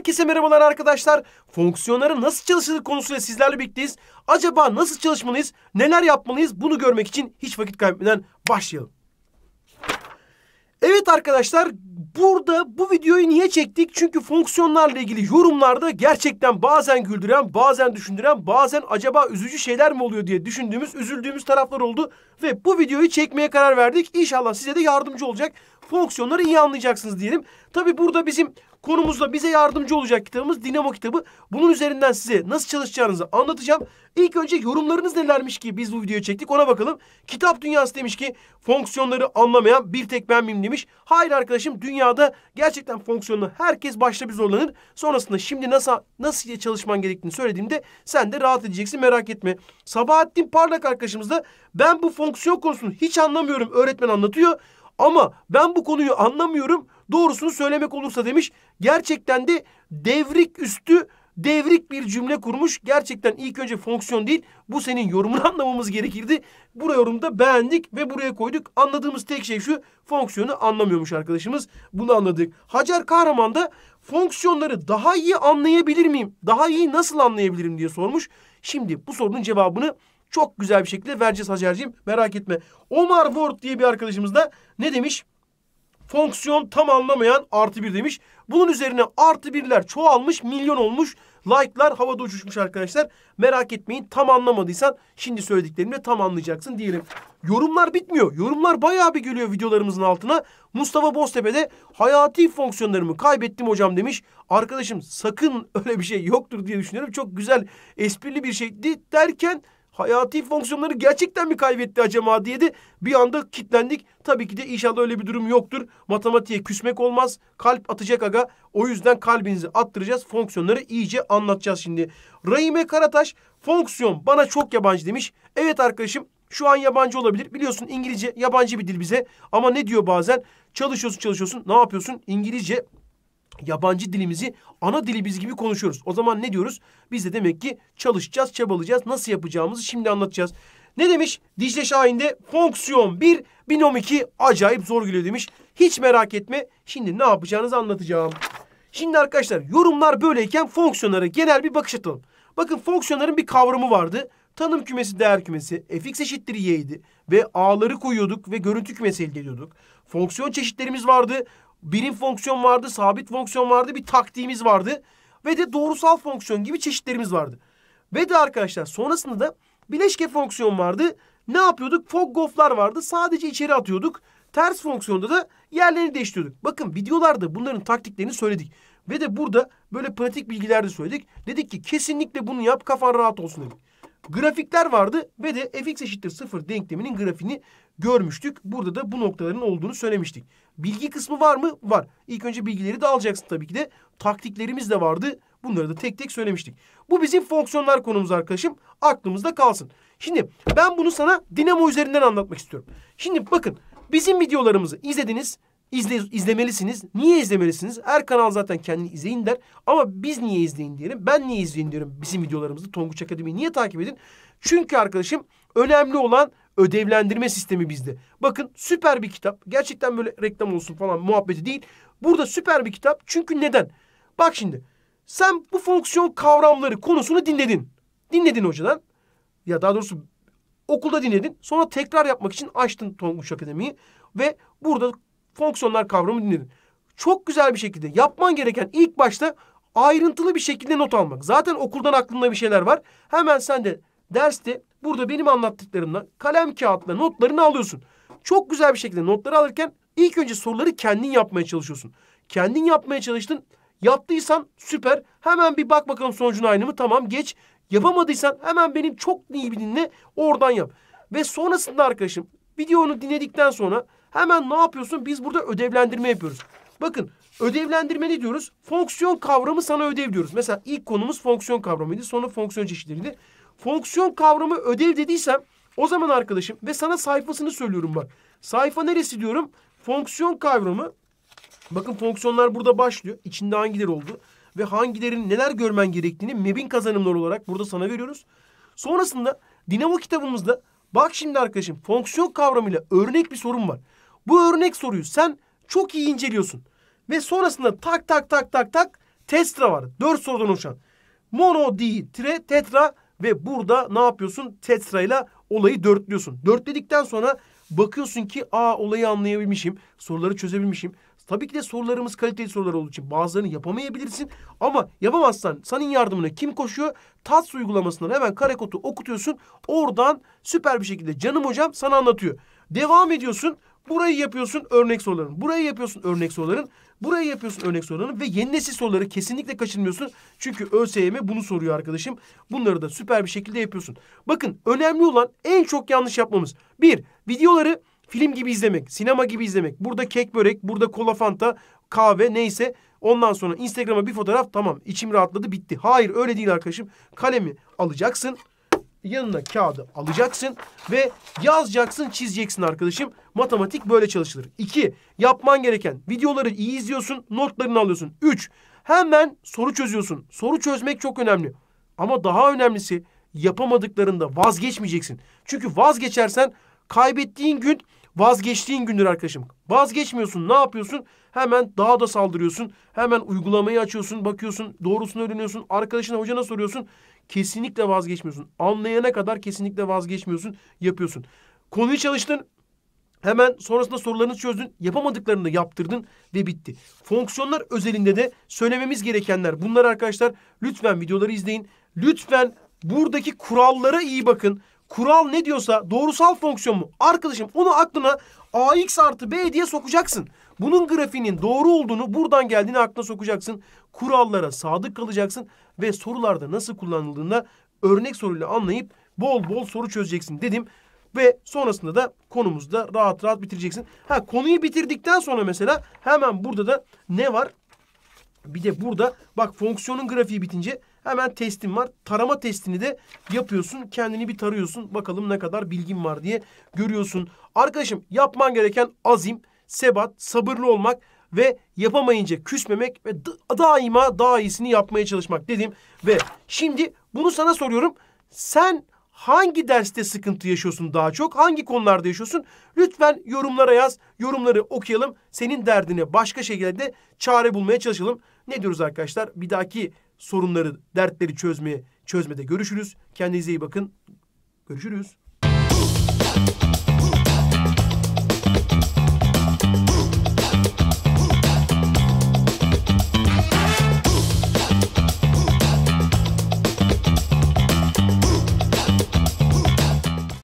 Herkese merhabalar arkadaşlar. Fonksiyonların nasıl çalıştığı konusuyla sizlerle birlikteyiz. Acaba nasıl çalışmalıyız, neler yapmalıyız bunu görmek için hiç vakit kaybetmeden başlayalım. Evet arkadaşlar burada bu videoyu niye çektik? Çünkü fonksiyonlarla ilgili yorumlarda gerçekten bazen güldüren, bazen düşündüren, bazen acaba üzücü şeyler mi oluyor diye düşündüğümüz, üzüldüğümüz taraflar oldu. Ve bu videoyu çekmeye karar verdik. İnşallah size de yardımcı olacak fonksiyonları iyi anlayacaksınız diyelim. Tabi burada bizim konumuzda bize yardımcı olacak kitabımız Dinamo kitabı. Bunun üzerinden size nasıl çalışacağınızı anlatacağım. İlk önce yorumlarınız nelermiş ki biz bu videoyu çektik ona bakalım. Kitap dünyası demiş ki fonksiyonları anlamayan bir tek ben miyim demiş. Hayır arkadaşım dünyada gerçekten fonksiyonu herkes başta bir zorlanır. Sonrasında şimdi nasıl nasıl çalışman gerektiğini söylediğimde sen de rahat edeceksin merak etme. Sabahattin Parlak arkadaşımız da ben bu fonksiyon konusunu hiç anlamıyorum öğretmen anlatıyor. Ama ben bu konuyu anlamıyorum. Doğrusunu söylemek olursa demiş. Gerçekten de devrik üstü devrik bir cümle kurmuş. Gerçekten ilk önce fonksiyon değil bu senin yorumunu anlamamız gerekirdi. buraya yorumda beğendik ve buraya koyduk. Anladığımız tek şey şu fonksiyonu anlamıyormuş arkadaşımız. Bunu anladık. Hacer Kahraman da fonksiyonları daha iyi anlayabilir miyim? Daha iyi nasıl anlayabilirim diye sormuş. Şimdi bu sorunun cevabını çok güzel bir şekilde vereceğiz Hacerciğim. Merak etme. Omar Ward diye bir arkadaşımız da ne demiş? Fonksiyon tam anlamayan artı bir demiş. Bunun üzerine artı birler çoğalmış, milyon olmuş. Like'lar havada uçuşmuş arkadaşlar. Merak etmeyin tam anlamadıysan şimdi söylediklerimle tam anlayacaksın diyelim. Yorumlar bitmiyor. Yorumlar bayağı bir geliyor videolarımızın altına. Mustafa Boztepe'de hayati fonksiyonlarımı kaybettim hocam demiş. Arkadaşım sakın öyle bir şey yoktur diye düşünüyorum. Çok güzel esprili bir şeydi derken hayati fonksiyonları gerçekten mi kaybetti acaba diye de bir anda kitlendik. Tabii ki de inşallah öyle bir durum yoktur. Matematiğe küsmek olmaz. Kalp atacak aga. O yüzden kalbinizi attıracağız. Fonksiyonları iyice anlatacağız şimdi. Rahime Karataş fonksiyon bana çok yabancı demiş. Evet arkadaşım şu an yabancı olabilir. Biliyorsun İngilizce yabancı bir dil bize. Ama ne diyor bazen? Çalışıyorsun çalışıyorsun. Ne yapıyorsun? İngilizce yabancı dilimizi ana dilimiz gibi konuşuyoruz. O zaman ne diyoruz? Biz de demek ki çalışacağız, çabalayacağız. Nasıl yapacağımızı şimdi anlatacağız. Ne demiş? Dicle Şahin'de fonksiyon 1, binom 2 acayip zor geliyor demiş. Hiç merak etme. Şimdi ne yapacağınızı anlatacağım. Şimdi arkadaşlar yorumlar böyleyken fonksiyonlara genel bir bakış atalım. Bakın fonksiyonların bir kavramı vardı. Tanım kümesi, değer kümesi, fx eşittir y'ydi. Ve a'ları koyuyorduk ve görüntü kümesi elde ediyorduk. Fonksiyon çeşitlerimiz vardı birim fonksiyon vardı, sabit fonksiyon vardı, bir taktiğimiz vardı ve de doğrusal fonksiyon gibi çeşitlerimiz vardı. Ve de arkadaşlar sonrasında da bileşke fonksiyon vardı. Ne yapıyorduk? Foggoflar vardı. Sadece içeri atıyorduk. Ters fonksiyonda da yerlerini değiştiriyorduk. Bakın videolarda bunların taktiklerini söyledik. Ve de burada böyle pratik bilgiler de söyledik. Dedik ki kesinlikle bunu yap kafan rahat olsun dedik. Grafikler vardı ve de fx eşittir 0 denkleminin grafiğini görmüştük. Burada da bu noktaların olduğunu söylemiştik. Bilgi kısmı var mı? Var. İlk önce bilgileri de alacaksın tabii ki de. Taktiklerimiz de vardı. Bunları da tek tek söylemiştik. Bu bizim fonksiyonlar konumuz arkadaşım. Aklımızda kalsın. Şimdi ben bunu sana dinamo üzerinden anlatmak istiyorum. Şimdi bakın bizim videolarımızı izlediniz. İzle, izlemelisiniz. Niye izlemelisiniz? Her kanal zaten kendini izleyin der. Ama biz niye izleyin diyelim. Ben niye izleyin diyorum bizim videolarımızı. Tonguç Akademi'yi niye takip edin? Çünkü arkadaşım önemli olan ödevlendirme sistemi bizde. Bakın süper bir kitap. Gerçekten böyle reklam olsun falan muhabbeti değil. Burada süper bir kitap. Çünkü neden? Bak şimdi sen bu fonksiyon kavramları konusunu dinledin. Dinledin hocadan. Ya daha doğrusu okulda dinledin. Sonra tekrar yapmak için açtın Tonguç Akademi'yi. Ve burada fonksiyonlar kavramı dinledin. Çok güzel bir şekilde yapman gereken ilk başta ayrıntılı bir şekilde not almak. Zaten okuldan aklında bir şeyler var. Hemen sen de derste Burada benim anlattıklarımdan kalem kağıtla notlarını alıyorsun. Çok güzel bir şekilde notları alırken ilk önce soruları kendin yapmaya çalışıyorsun. Kendin yapmaya çalıştın. Yaptıysan süper. Hemen bir bak bakalım sonucun aynı mı? Tamam geç. Yapamadıysan hemen benim çok iyi bir dinle oradan yap. Ve sonrasında arkadaşım videonu dinledikten sonra hemen ne yapıyorsun? Biz burada ödevlendirme yapıyoruz. Bakın ödevlendirme ne diyoruz? Fonksiyon kavramı sana ödev diyoruz. Mesela ilk konumuz fonksiyon kavramıydı. Sonra fonksiyon çeşitleriydi fonksiyon kavramı ödev dediysem o zaman arkadaşım ve sana sayfasını söylüyorum bak. Sayfa neresi diyorum? Fonksiyon kavramı. Bakın fonksiyonlar burada başlıyor. İçinde hangileri oldu? Ve hangilerin neler görmen gerektiğini MEB'in kazanımları olarak burada sana veriyoruz. Sonrasında Dinamo kitabımızda bak şimdi arkadaşım fonksiyon kavramıyla örnek bir sorun var. Bu örnek soruyu sen çok iyi inceliyorsun. Ve sonrasında tak tak tak tak tak testra var. Dört sorudan oluşan. Mono, di, tre, tetra, ve burada ne yapıyorsun? Tetra ile olayı dörtlüyorsun. Dörtledikten sonra bakıyorsun ki aa olayı anlayabilmişim. Soruları çözebilmişim. Tabii ki de sorularımız kaliteli sorular olduğu için bazılarını yapamayabilirsin. Ama yapamazsan senin yardımına kim koşuyor? TATS uygulamasından hemen karekodu okutuyorsun. Oradan süper bir şekilde canım hocam sana anlatıyor. Devam ediyorsun. Burayı yapıyorsun örnek soruların. Burayı yapıyorsun örnek soruların. Burayı yapıyorsun örnek soruların ve yeni nesil soruları kesinlikle kaçırmıyorsun. Çünkü ÖSYM bunu soruyor arkadaşım. Bunları da süper bir şekilde yapıyorsun. Bakın önemli olan en çok yanlış yapmamız. Bir, videoları film gibi izlemek, sinema gibi izlemek. Burada kek börek, burada kola fanta, kahve neyse. Ondan sonra Instagram'a bir fotoğraf tamam içim rahatladı bitti. Hayır öyle değil arkadaşım. Kalemi alacaksın yanına kağıdı alacaksın ve yazacaksın, çizeceksin arkadaşım. Matematik böyle çalışılır. 2. Yapman gereken videoları iyi izliyorsun, notlarını alıyorsun. 3. Hemen soru çözüyorsun. Soru çözmek çok önemli. Ama daha önemlisi yapamadıklarında vazgeçmeyeceksin. Çünkü vazgeçersen kaybettiğin gün vazgeçtiğin gündür arkadaşım. Vazgeçmiyorsun ne yapıyorsun? Hemen daha da saldırıyorsun. Hemen uygulamayı açıyorsun, bakıyorsun, doğrusunu öğreniyorsun. Arkadaşına, hocana soruyorsun. Kesinlikle vazgeçmiyorsun. Anlayana kadar kesinlikle vazgeçmiyorsun. Yapıyorsun. Konuyu çalıştın. Hemen sonrasında sorularını çözdün. Yapamadıklarını da yaptırdın ve bitti. Fonksiyonlar özelinde de söylememiz gerekenler bunlar arkadaşlar. Lütfen videoları izleyin. Lütfen buradaki kurallara iyi bakın. Kural ne diyorsa doğrusal fonksiyon mu? Arkadaşım onu aklına ax artı b diye sokacaksın. Bunun grafiğinin doğru olduğunu buradan geldiğini aklına sokacaksın. Kurallara sadık kalacaksın ve sorularda nasıl kullanıldığında örnek soruyla anlayıp bol bol soru çözeceksin dedim. Ve sonrasında da konumuzu da rahat rahat bitireceksin. Ha konuyu bitirdikten sonra mesela hemen burada da ne var? Bir de burada bak fonksiyonun grafiği bitince hemen testim var. Tarama testini de yapıyorsun. Kendini bir tarıyorsun. Bakalım ne kadar bilgin var diye görüyorsun. Arkadaşım yapman gereken azim, sebat, sabırlı olmak ve yapamayınca küsmemek ve daima daha iyisini yapmaya çalışmak dedim. Ve şimdi bunu sana soruyorum. Sen hangi derste sıkıntı yaşıyorsun daha çok? Hangi konularda yaşıyorsun? Lütfen yorumlara yaz. Yorumları okuyalım. Senin derdine başka şekilde çare bulmaya çalışalım. Ne diyoruz arkadaşlar? Bir dahaki sorunları, dertleri çözmeye, çözmede görüşürüz. Kendinize iyi bakın. Görüşürüz.